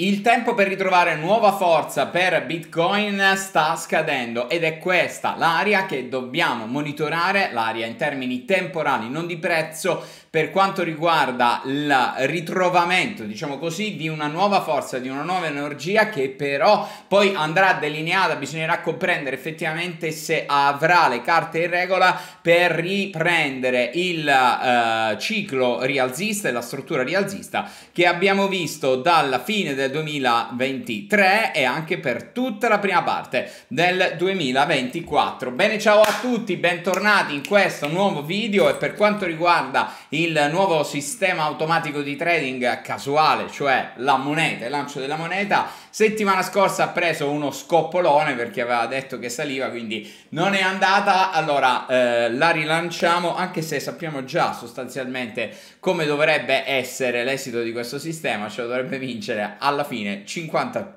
Il tempo per ritrovare nuova forza per Bitcoin sta scadendo ed è questa l'area che dobbiamo monitorare, l'area in termini temporali, non di prezzo, per quanto riguarda il ritrovamento, diciamo così, di una nuova forza, di una nuova energia che però poi andrà delineata, bisognerà comprendere effettivamente se avrà le carte in regola per riprendere il eh, ciclo rialzista e la struttura rialzista che abbiamo visto dalla fine del 2023 e anche per tutta la prima parte del 2024. Bene, ciao a tutti, bentornati in questo nuovo video e per quanto riguarda il il nuovo sistema automatico di trading casuale, cioè la moneta, il lancio della moneta, settimana scorsa ha preso uno scoppolone perché aveva detto che saliva, quindi non è andata, allora eh, la rilanciamo anche se sappiamo già sostanzialmente come dovrebbe essere l'esito di questo sistema, cioè dovrebbe vincere alla fine 50%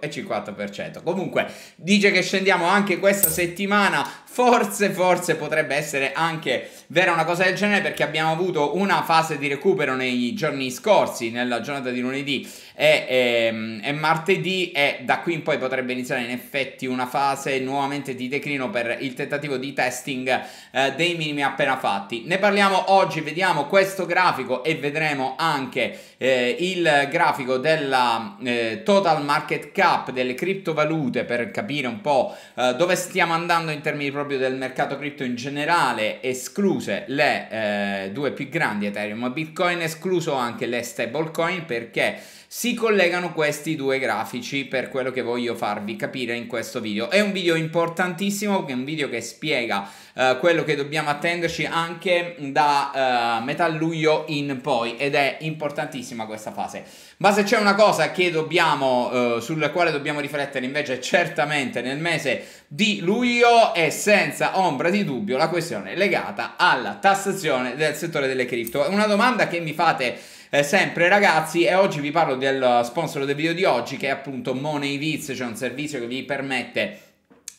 e 50%. Comunque dice che scendiamo anche questa settimana Forse, forse potrebbe essere anche vera una cosa del genere perché abbiamo avuto una fase di recupero nei giorni scorsi, nella giornata di lunedì e, e, ehm, e martedì e da qui in poi potrebbe iniziare in effetti una fase nuovamente di declino per il tentativo di testing eh, dei minimi appena fatti. Ne parliamo oggi, vediamo questo grafico e vedremo anche eh, il grafico della eh, total market cap delle criptovalute per capire un po' eh, dove stiamo andando in termini di proprio del mercato cripto in generale, escluse le eh, due più grandi, Ethereum e Bitcoin, escluso anche le stablecoin perché si collegano questi due grafici per quello che voglio farvi capire in questo video. È un video importantissimo, è un video che spiega eh, quello che dobbiamo attenderci anche da eh, metà luglio in poi ed è importantissima questa fase. Ma se c'è una cosa dobbiamo, eh, sulla quale dobbiamo riflettere invece certamente nel mese di luglio è senza ombra di dubbio la questione legata alla tassazione del settore delle cripto. È una domanda che mi fate eh, sempre ragazzi e oggi vi parlo del sponsor del video di oggi che è appunto MoneyViz, cioè un servizio che vi permette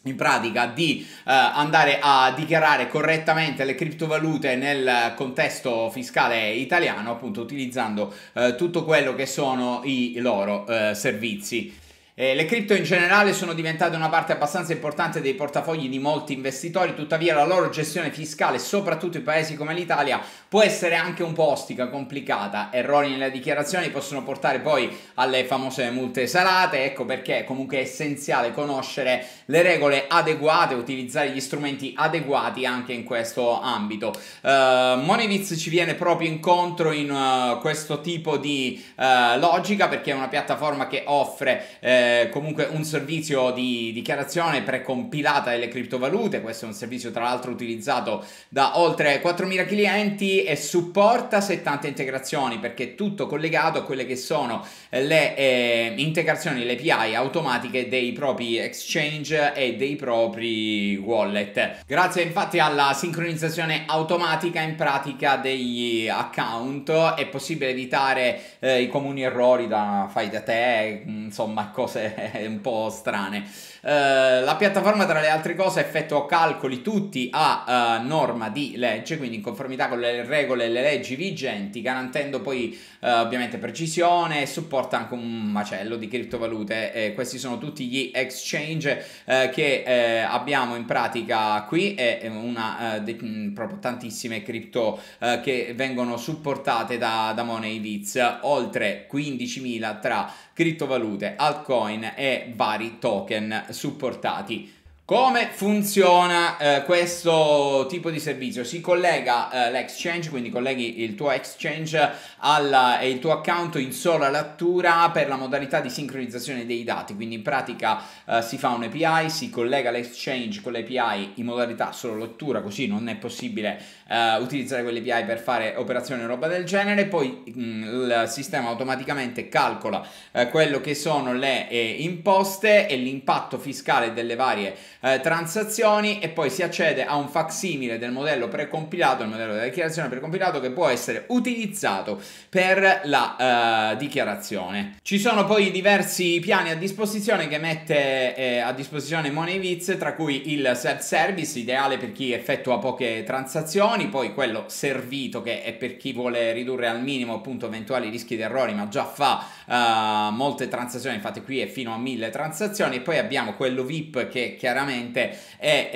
in pratica di eh, andare a dichiarare correttamente le criptovalute nel contesto fiscale italiano, appunto utilizzando eh, tutto quello che sono i loro eh, servizi. Eh, le cripto in generale sono diventate una parte abbastanza importante dei portafogli di molti investitori, tuttavia la loro gestione fiscale, soprattutto in paesi come l'Italia, può essere anche un po' ostica, complicata. Errori nelle dichiarazioni possono portare poi alle famose multe salate, ecco perché comunque è essenziale conoscere le regole adeguate, utilizzare gli strumenti adeguati anche in questo ambito. Uh, eh, Monevitz ci viene proprio incontro in uh, questo tipo di uh, logica perché è una piattaforma che offre eh, comunque un servizio di dichiarazione precompilata delle criptovalute, questo è un servizio tra l'altro utilizzato da oltre 4.000 clienti e supporta 70 integrazioni perché è tutto collegato a quelle che sono eh, le eh, integrazioni, le API automatiche dei propri exchange e dei propri wallet. Grazie infatti alla sincronizzazione automatica in pratica degli account è possibile evitare eh, i comuni errori da fai da te, insomma cose cose un po' strane. Eh, la piattaforma, tra le altre cose, effettua calcoli tutti a eh, norma di legge, quindi in conformità con le regole e le leggi vigenti, garantendo poi eh, ovviamente precisione e supporta anche un macello di criptovalute. questi sono tutti gli exchange eh, che eh, abbiamo in pratica qui e una, de- proprio tantissime cripto che vengono supportate da, da MoneyViz, oltre 15.000 tra criptovalute, altcoin e vari token supportati come funziona eh, questo tipo di servizio? Si collega eh, l'exchange, quindi colleghi il tuo exchange alla, e il tuo account in sola lettura per la modalità di sincronizzazione dei dati, quindi in pratica eh, si fa un API, si collega l'exchange con l'API in modalità solo lettura, così non è possibile eh, utilizzare quell'API per fare operazioni o roba del genere, poi mh, mm, il sistema automaticamente calcola eh, quello che sono le eh, imposte e l'impatto fiscale delle varie eh, transazioni e poi si accede a un facsimile del modello precompilato, il modello della dichiarazione precompilato che può essere utilizzato per la eh, dichiarazione. Ci sono poi diversi piani a disposizione che mette eh, a disposizione MoneyViz, tra cui il self-service, ideale per chi effettua poche transazioni, poi quello servito che è per chi vuole ridurre al minimo appunto eventuali rischi di errori, ma già fa eh, molte transazioni, infatti qui è fino a mille transazioni, e poi abbiamo quello VIP che chiaramente sicuramente è,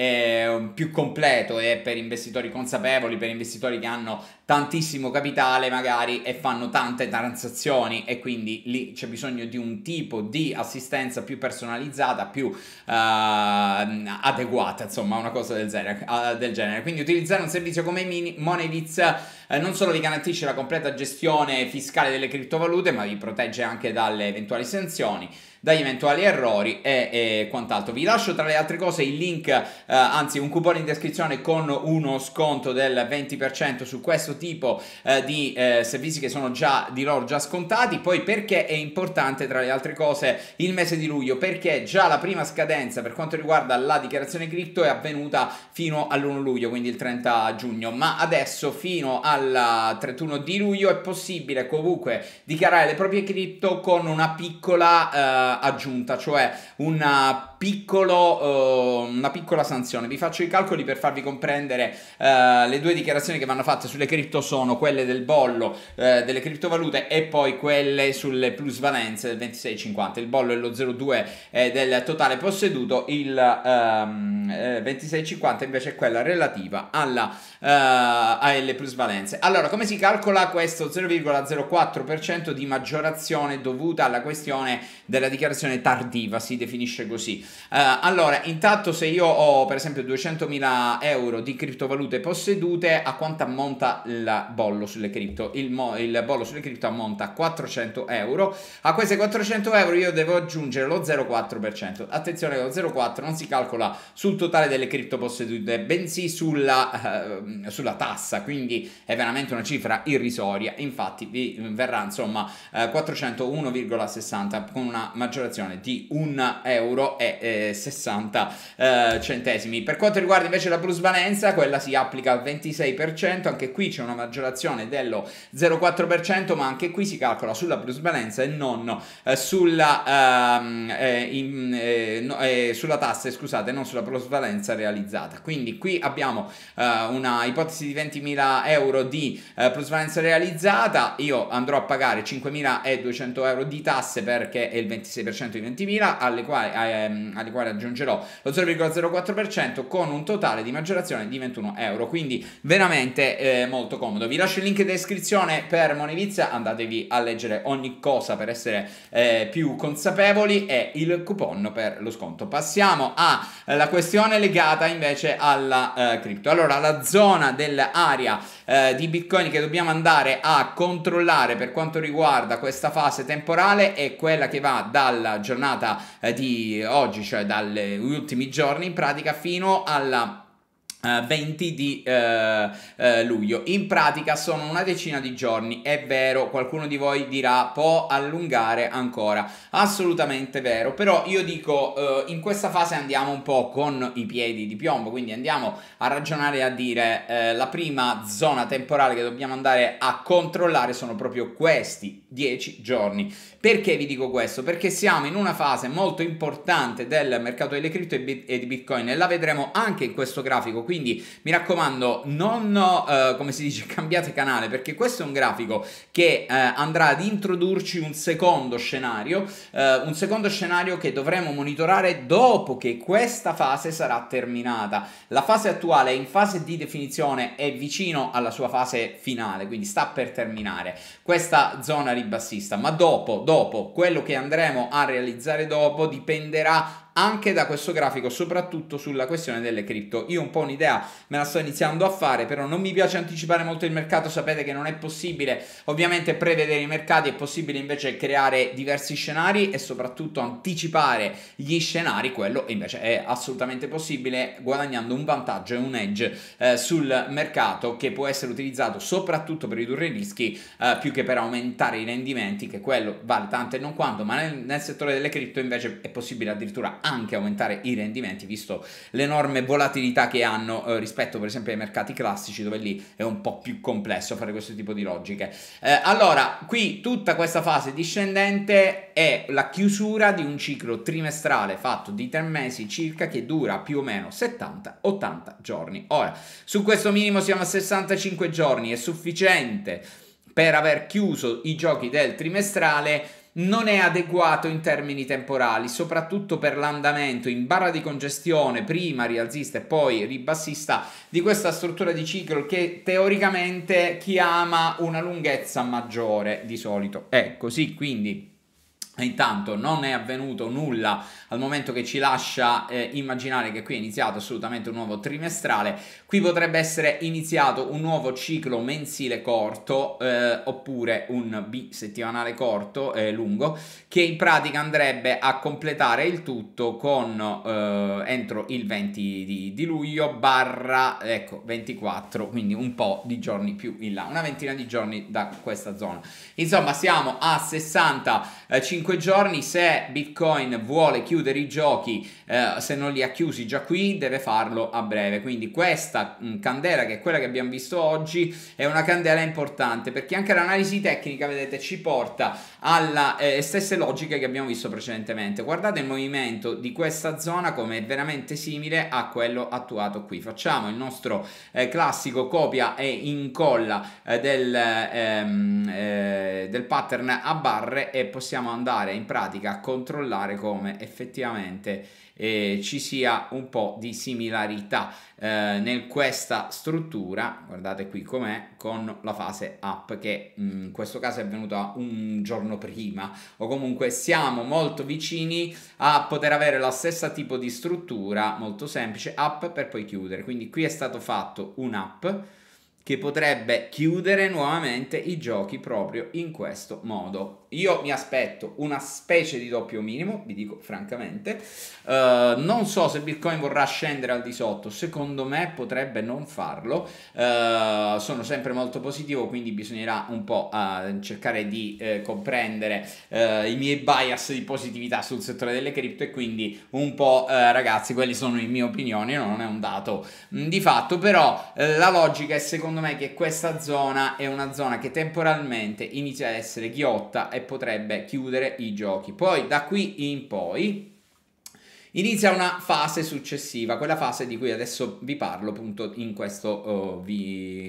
è più completo e per investitori consapevoli, per investitori che hanno tantissimo capitale magari e fanno tante transazioni e quindi lì c'è bisogno di un tipo di assistenza più personalizzata, più uh, adeguata, insomma, una cosa del genere, uh, del genere. Quindi utilizzare un servizio come Mini, uh, non solo vi garantisce la completa gestione fiscale delle criptovalute, ma vi protegge anche dalle eventuali sanzioni dagli eventuali errori e, e quant'altro. Vi lascio tra le altre cose il link, eh, anzi un coupon in descrizione con uno sconto del 20% su questo tipo eh, di eh, servizi che sono già di loro già scontati. Poi perché è importante tra le altre cose il mese di luglio? Perché già la prima scadenza per quanto riguarda la dichiarazione cripto è avvenuta fino all'1 luglio, quindi il 30 giugno, ma adesso fino al 31 di luglio è possibile comunque dichiarare le proprie cripto con una piccola eh, aggiunta, cioè una piccolo, uh, una piccola sanzione. Vi faccio i calcoli per farvi comprendere uh, le due dichiarazioni che vanno fatte sulle cripto sono quelle del bollo uh, delle criptovalute e poi quelle sulle plusvalenze del 26,50. Il bollo è lo 0,2 eh, del totale posseduto, il um, eh, 26,50 invece è quella relativa alla, alle plusvalenze. Allora, come si calcola questo 0,04% di maggiorazione dovuta alla questione della dichiarazione tardiva? Si definisce così. Eh, allora, intanto se io ho per esempio 200.000 euro di criptovalute possedute, a quanto ammonta il bollo sulle cripto? Il, mo- il bollo sulle cripto ammonta a 400 euro. A queste 400 euro io devo aggiungere lo 0,4%. Attenzione lo 0,4 non si calcola sul totale delle cripto possedute, bensì sulla, eh, sulla tassa, quindi è veramente una cifra irrisoria. Infatti vi verrà insomma eh, 401,60 con una maggiorazione di 1 euro e 3,60 eh, centesimi. Per quanto riguarda invece la plusvalenza, quella si applica al 26%, anche qui c'è una maggiorazione dello 0,4%, ma anche qui si calcola sulla plusvalenza e non eh, sulla, ehm, eh, in, eh, no, eh, sulla tassa, scusate, non sulla plusvalenza realizzata. Quindi qui abbiamo eh, una ipotesi di 20.000 euro di plusvalenza realizzata, io andrò a pagare 5.200 euro di tasse perché è il 26% di 20.000, alle quali... Ehm, alle quali aggiungerò lo 0,04% con un totale di maggiorazione di 21 euro. Quindi veramente eh, molto comodo. Vi lascio il link in descrizione per Monivizia, andatevi a leggere ogni cosa per essere eh, più consapevoli e il coupon per lo sconto. Passiamo alla eh, questione legata invece alla eh, cripto. Allora, la zona dell'area eh, di Bitcoin che dobbiamo andare a controllare per quanto riguarda questa fase temporale è quella che va dalla giornata eh, di oggi, cioè dagli ultimi giorni in pratica fino alla 20 eh, di eh, eh, luglio. In pratica sono una decina di giorni, è vero, qualcuno di voi dirà può allungare ancora, assolutamente vero, però io dico eh, in questa fase andiamo un po' con i piedi di piombo, quindi andiamo a ragionare a dire eh, la prima zona temporale che dobbiamo andare a controllare sono proprio questi 10 giorni. Perché vi dico questo? Perché siamo in una fase molto importante del mercato delle cripto e, bit e di Bitcoin e la vedremo anche in questo grafico qui quindi mi raccomando non, eh, come si dice, cambiate canale perché questo è un grafico che eh, andrà ad introdurci un secondo scenario, eh, un secondo scenario che dovremo monitorare dopo che questa fase sarà terminata. La fase attuale è in fase di definizione, è vicino alla sua fase finale, quindi sta per terminare questa zona ribassista, ma dopo, dopo, quello che andremo a realizzare dopo dipenderà anche da questo grafico, soprattutto sulla questione delle cripto. Io un po' un'idea me la sto iniziando a fare, però non mi piace anticipare molto il mercato, sapete che non è possibile ovviamente prevedere i mercati, è possibile invece creare diversi scenari e soprattutto anticipare gli scenari, quello invece è assolutamente possibile guadagnando un vantaggio e un edge eh, sul mercato che può essere utilizzato soprattutto per ridurre i rischi eh, più che per aumentare i rendimenti, che quello vale tanto e non quanto, ma nel, nel settore delle cripto invece è possibile addirittura anche aumentare i rendimenti visto l'enorme volatilità che hanno eh, rispetto per esempio ai mercati classici dove lì è un po' più complesso fare questo tipo di logiche. Eh, allora, qui tutta questa fase discendente è la chiusura di un ciclo trimestrale fatto di tre mesi circa che dura più o meno 70-80 giorni. Ora, su questo minimo siamo a 65 giorni, è sufficiente per aver chiuso i giochi del trimestrale non è adeguato in termini temporali, soprattutto per l'andamento in barra di congestione, prima rialzista e poi ribassista, di questa struttura di ciclo che teoricamente chiama una lunghezza maggiore di solito. È così, quindi Intanto non è avvenuto nulla al momento che ci lascia eh, immaginare che qui è iniziato assolutamente un nuovo trimestrale, qui potrebbe essere iniziato un nuovo ciclo mensile corto eh, oppure un bisettimanale corto eh, lungo che in pratica andrebbe a completare il tutto con eh, entro il 20 di, di luglio barra ecco 24, quindi un po' di giorni più in là, una ventina di giorni da questa zona. Insomma siamo a 60, 5 giorni se Bitcoin vuole chiudere i giochi, eh, se non li ha chiusi già qui, deve farlo a breve. Quindi questa mh, mm, candela che è quella che abbiamo visto oggi è una candela importante perché anche l'analisi tecnica, vedete, ci porta alle eh, stesse logiche che abbiamo visto precedentemente. Guardate il movimento di questa zona come è veramente simile a quello attuato qui. Facciamo il nostro eh, classico copia e incolla eh, del, ehm, eh, del pattern a barre e possiamo andare andare in pratica a controllare come effettivamente eh, ci sia un po' di similarità eh, in questa struttura, guardate qui com'è, con la fase up che mm, in questo caso è venuta un giorno prima o comunque siamo molto vicini a poter avere la stessa tipo di struttura molto semplice up per poi chiudere, quindi qui è stato fatto un up che potrebbe chiudere nuovamente i giochi proprio in questo modo. Io mi aspetto una specie di doppio minimo, vi dico francamente. Uh, non so se Bitcoin vorrà scendere al di sotto, secondo me potrebbe non farlo. Uh, sono sempre molto positivo, quindi bisognerà un po' uh, cercare di comprendere i miei bias di positività sul settore delle cripto e quindi un po' ragazzi, quelli sono le mie opinioni, non è un dato mm, di fatto, però la logica è secondo secondo me che questa zona è una zona che temporalmente inizia a essere ghiotta e potrebbe chiudere i giochi. Poi da qui in poi inizia una fase successiva, quella fase di cui adesso vi parlo appunto in questo oh,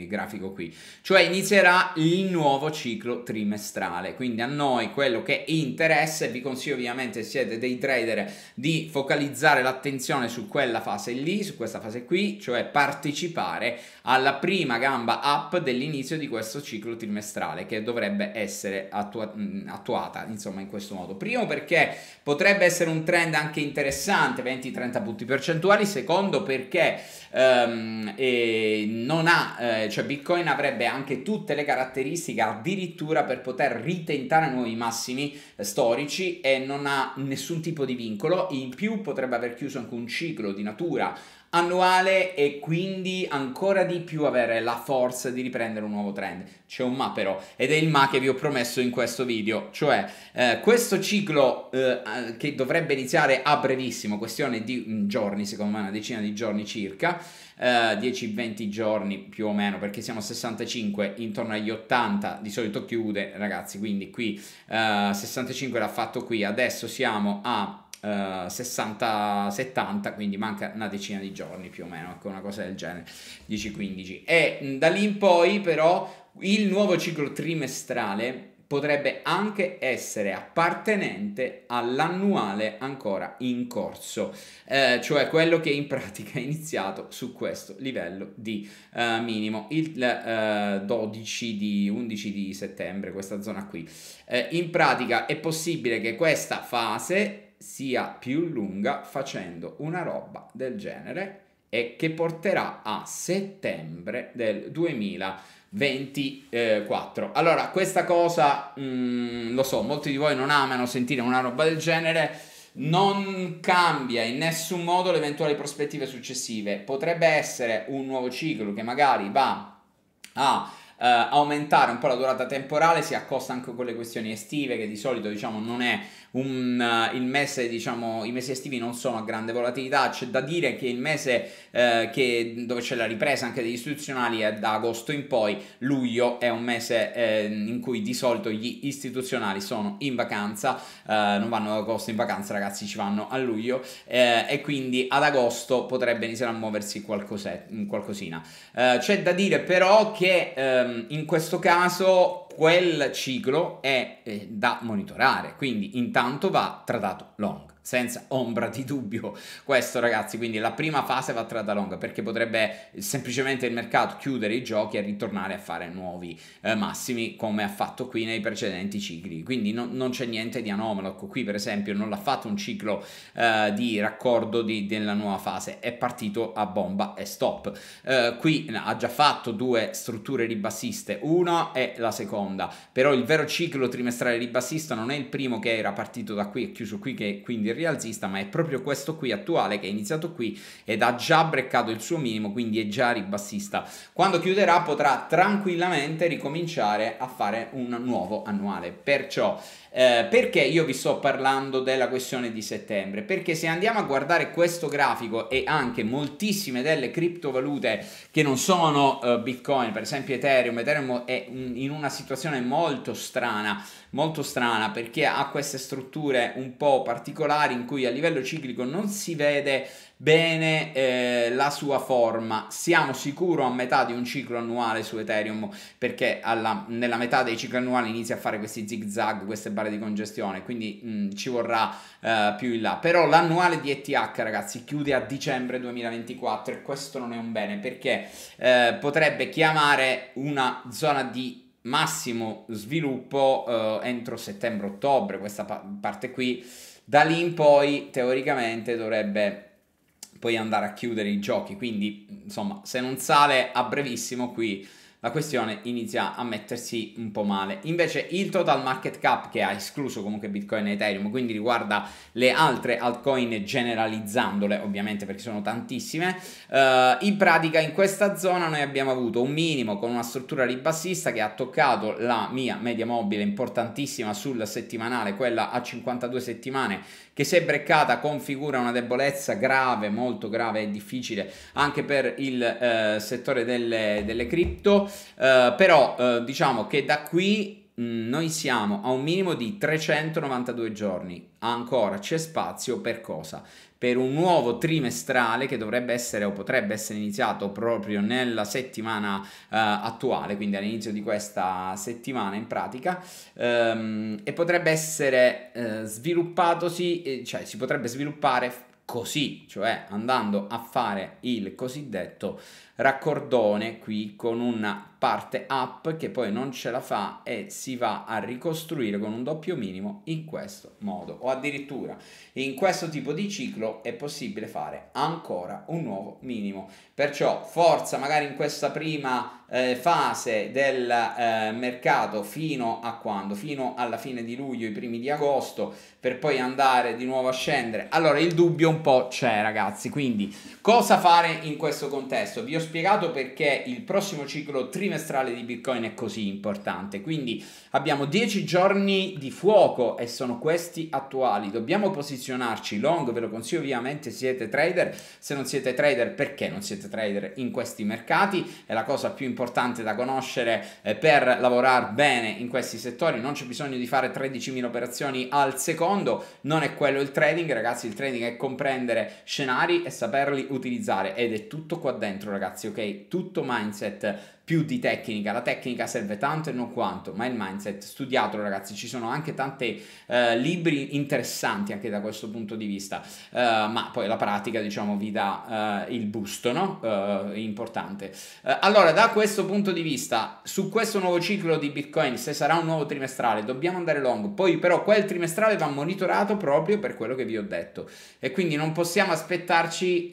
grafico qui, cioè inizierà il nuovo ciclo trimestrale, quindi a noi quello che interessa, e vi consiglio ovviamente se siete dei trader di focalizzare l'attenzione su quella fase lì, su questa fase qui, cioè partecipare alla prima gamba up dell'inizio di questo ciclo trimestrale che dovrebbe essere attua- attuata insomma in questo modo. Primo perché potrebbe essere un trend anche interessante, 20-30 punti percentuali, secondo perché ehm, eh, non ha, eh, cioè Bitcoin avrebbe anche tutte le caratteristiche addirittura per poter ritentare nuovi massimi eh, storici e non ha nessun tipo di vincolo, in più potrebbe aver chiuso anche un ciclo di natura annuale e quindi ancora di più avere la forza di riprendere un nuovo trend. C'è un ma però ed è il ma che vi ho promesso in questo video, cioè eh, questo ciclo eh, che dovrebbe iniziare a brevissimo, questione di mh, mm, giorni, secondo me una decina di giorni circa, eh, 10-20 giorni più o meno perché siamo a 65, intorno agli 80 di solito chiude ragazzi, quindi qui 65 eh, l'ha fatto qui, adesso siamo a 60-70, eh, quindi manca una decina di giorni più o meno, ecco una cosa del genere, 10-15. E da lì in poi però il nuovo ciclo trimestrale potrebbe anche essere appartenente all'annuale ancora in corso, eh, cioè quello che in pratica è iniziato su questo livello di eh, minimo, il eh, 12 di 11 di settembre, questa zona qui. Eh, in pratica è possibile che questa fase sia più lunga facendo una roba del genere e che porterà a settembre del 2024. Allora, questa cosa, mh, mm, lo so, molti di voi non amano sentire una roba del genere, non cambia in nessun modo le eventuali prospettive successive. Potrebbe essere un nuovo ciclo che magari va a eh, aumentare un po' la durata temporale, si accosta anche con le questioni estive, che di solito diciamo non è un, uh, mese, diciamo, i mesi estivi non sono a grande volatilità, c'è da dire che il mese uh, che, dove c'è la ripresa anche degli istituzionali è da agosto in poi, luglio è un mese eh, in cui di solito gli istituzionali sono in vacanza, uh, non vanno ad agosto in vacanza ragazzi, ci vanno a luglio eh, e quindi ad agosto potrebbe iniziare a muoversi qualcosina. c'è da dire però che um, in questo caso quel ciclo è eh, da monitorare, quindi intanto va tradato long senza ombra di dubbio questo ragazzi quindi la prima fase va tratta longa perché potrebbe semplicemente il mercato chiudere i giochi e ritornare a fare nuovi eh, massimi come ha fatto qui nei precedenti cicli quindi no, non c'è niente di anomalo ecco, qui per esempio non l'ha fatto un ciclo eh, di raccordo di, della nuova fase è partito a bomba e stop eh, qui ha già fatto due strutture ribassiste una è la seconda però il vero ciclo trimestrale ribassista non è il primo che era partito da qui e chiuso qui che quindi rialzista, ma è proprio questo qui attuale che è iniziato qui ed ha già breccato il suo minimo, quindi è già ribassista. Quando chiuderà potrà tranquillamente ricominciare a fare un nuovo annuale. Perciò eh, perché io vi sto parlando della questione di settembre? Perché se andiamo a guardare questo grafico e anche moltissime delle criptovalute che non sono eh, Bitcoin, per esempio Ethereum, Ethereum è un, in una situazione molto strana, molto strana perché ha queste strutture un po' particolari in cui a livello ciclico non si vede bene eh, la sua forma. Siamo sicuro a metà di un ciclo annuale su Ethereum perché alla, nella metà dei cicli annuali inizia a fare questi zig zag, queste barre di congestione, quindi mh, mm, ci vorrà eh, più in là. Però l'annuale di ETH ragazzi chiude a dicembre 2024 e questo non è un bene perché eh, potrebbe chiamare una zona di massimo sviluppo eh, entro settembre-ottobre, questa pa- parte qui. Da lì in poi teoricamente dovrebbe puoi andare a chiudere i giochi. Quindi, insomma, se non sale a brevissimo qui la questione inizia a mettersi un po' male. Invece il total market cap che ha escluso comunque Bitcoin e Ethereum, quindi riguarda le altre altcoin generalizzandole ovviamente perché sono tantissime, eh, in pratica in questa zona noi abbiamo avuto un minimo con una struttura ribassista che ha toccato la mia media mobile importantissima sul settimanale, quella a 52 settimane che se breccata configura una debolezza grave, molto grave e difficile anche per il eh, settore delle, delle cripto. Eh, però eh, diciamo che da qui mh, mm, noi siamo a un minimo di 392 giorni, ancora c'è spazio per cosa? Per un nuovo trimestrale che dovrebbe essere o potrebbe essere iniziato proprio nella settimana eh, attuale, quindi all'inizio di questa settimana in pratica, ehm, e potrebbe essere eh, sviluppatosi, eh, cioè si potrebbe sviluppare così, cioè andando a fare il cosiddetto raccordone qui con una parte up che poi non ce la fa e si va a ricostruire con un doppio minimo in questo modo o addirittura in questo tipo di ciclo è possibile fare ancora un nuovo minimo perciò forza magari in questa prima eh, fase del eh, mercato fino a quando fino alla fine di luglio i primi di agosto per poi andare di nuovo a scendere allora il dubbio un po' c'è ragazzi quindi cosa fare in questo contesto vi ho spiegato perché il prossimo ciclo tri trimestrale di Bitcoin è così importante. Quindi abbiamo 10 giorni di fuoco e sono questi attuali. Dobbiamo posizionarci long, ve lo consiglio ovviamente siete trader. Se non siete trader, perché non siete trader in questi mercati? È la cosa più importante da conoscere eh, per lavorare bene in questi settori. Non c'è bisogno di fare 13.000 operazioni al secondo, non è quello il trading, ragazzi. Il trading è comprendere scenari e saperli utilizzare ed è tutto qua dentro, ragazzi, ok? Tutto mindset più di tecnica, la tecnica serve tanto e non quanto, ma il mindset, studiatelo ragazzi, ci sono anche tanti eh, libri interessanti anche da questo punto di vista, uh, ma poi la pratica diciamo vi dà uh, il busto, no? Uh, importante. allora, da questo punto di vista, su questo nuovo ciclo di Bitcoin, se sarà un nuovo trimestrale, dobbiamo andare long, poi però quel trimestrale va monitorato proprio per quello che vi ho detto e quindi non possiamo aspettarci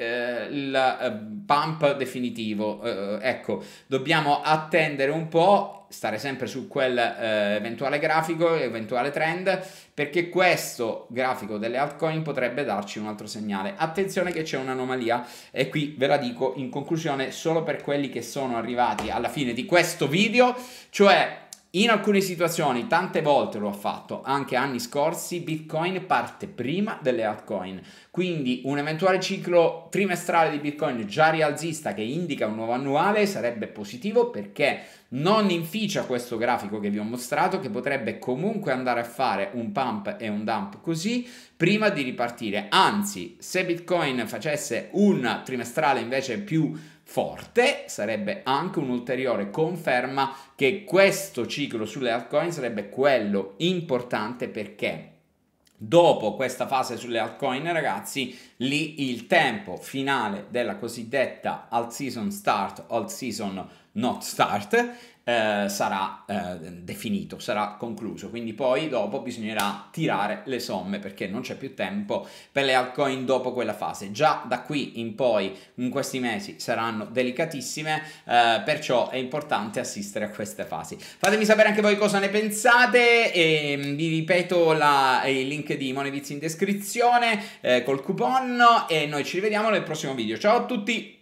il bump definitivo, ecco, dobbiamo dobbiamo attendere un po', stare sempre su quel eh, eventuale grafico, eventuale trend, perché questo grafico delle altcoin potrebbe darci un altro segnale. Attenzione che c'è un'anomalia e qui ve la dico in conclusione solo per quelli che sono arrivati alla fine di questo video, cioè in alcune situazioni, tante volte lo ha fatto, anche anni scorsi, Bitcoin parte prima delle altcoin, quindi un eventuale ciclo trimestrale di Bitcoin già rialzista che indica un nuovo annuale sarebbe positivo perché non inficia questo grafico che vi ho mostrato che potrebbe comunque andare a fare un pump e un dump così prima di ripartire. Anzi, se Bitcoin facesse un trimestrale invece più forte, sarebbe anche un'ulteriore conferma che questo ciclo sulle altcoin sarebbe quello importante perché Dopo questa fase sulle altcoin, ragazzi, lì il tempo finale della cosiddetta alt season start, alt season not start, eh, sarà eh, definito, sarà concluso. Quindi poi dopo bisognerà tirare le somme perché non c'è più tempo per le altcoin dopo quella fase. Già da qui in poi, in questi mesi, saranno delicatissime, eh, perciò è importante assistere a queste fasi. Fatemi sapere anche voi cosa ne pensate e ehm, vi ripeto la, il link di Monevizi in descrizione eh, col coupon e noi ci rivediamo nel prossimo video. Ciao a tutti!